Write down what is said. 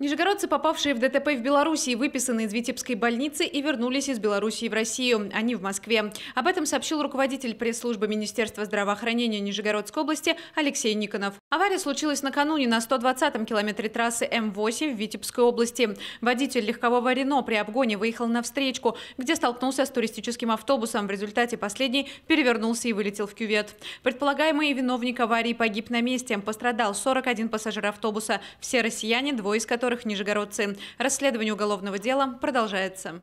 Нижегородцы, попавшие в ДТП в Беларуси, выписаны из Витебской больницы и вернулись из Беларуси в Россию. Они в Москве. Об этом сообщил руководитель пресс-службы Министерства здравоохранения Нижегородской области Алексей Никонов. Авария случилась накануне на 120-м километре трассы М8 в Витебской области. Водитель легкового «Рено» при обгоне выехал на встречку, где столкнулся с туристическим автобусом. В результате последний перевернулся и вылетел в кювет. Предполагаемый виновник аварии погиб на месте. Пострадал 41 пассажир автобуса. Все россияне, двое из которых которых нижегородцы. Расследование уголовного дела продолжается.